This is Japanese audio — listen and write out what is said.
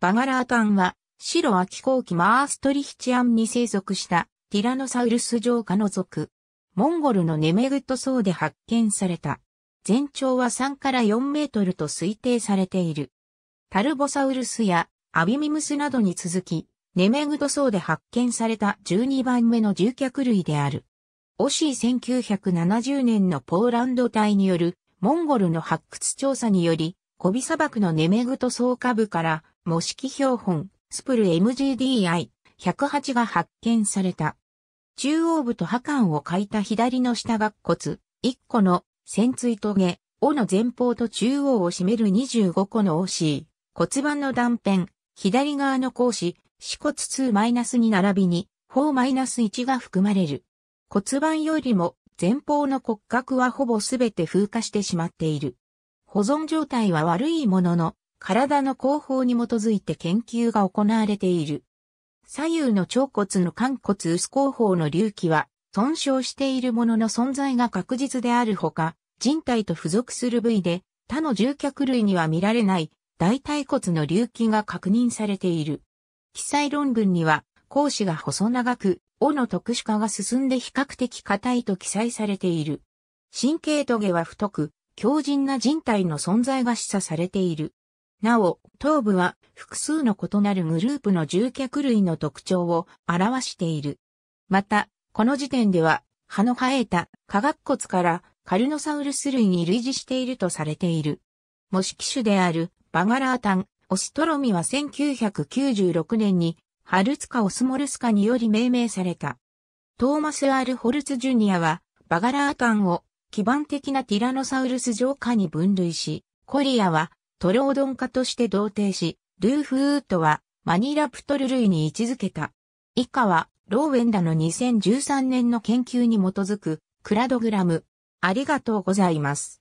バガラータンは、白秋後期マーストリヒチアンに生息したティラノサウルス上下の族。モンゴルのネメグット層で発見された。全長は3から4メートルと推定されている。タルボサウルスやアビミムスなどに続き、ネメグド層で発見された12番目の獣脚類である。オシー1970年のポーランド隊によるモンゴルの発掘調査により、小ビ砂漠のネメグト総下部から、模式標本、スプル MGDI、108が発見された。中央部と破管を書いた左の下顎骨、1個の潜水トゲ、尾の前方と中央を占める25個の OC、骨盤の断片、左側の格子、四骨 2- に並びに、4-1が含まれる。骨盤よりも前方の骨格はほぼすべて風化してしまっている。保存状態は悪いものの、体の後方に基づいて研究が行われている。左右の腸骨の肝骨薄後方の隆起は、損傷しているものの存在が確実であるほか、人体と付属する部位で、他の獣脚類には見られない大腿骨の隆起が確認されている。記載論文には、講師が細長く、尾の特殊化が進んで比較的硬いと記載されている。神経棘は太く、強靭な人体の存在が示唆されている。なお、頭部は複数の異なるグループの獣脚類の特徴を表している。また、この時点では、歯の生えた化学骨からカルノサウルス類に類似しているとされている。模式種であるバガラータン、オストロミは1996年にハルツカ・オスモルスカにより命名された。トーマス・アール・ホルツ・ジュニアはバガラータンを基盤的なティラノサウルス上下に分類し、コリアはトロオドン化として同定し、ルーフウートはマニラプトル類に位置づけた。以下は、ローウェンダの2013年の研究に基づく、クラドグラム。ありがとうございます。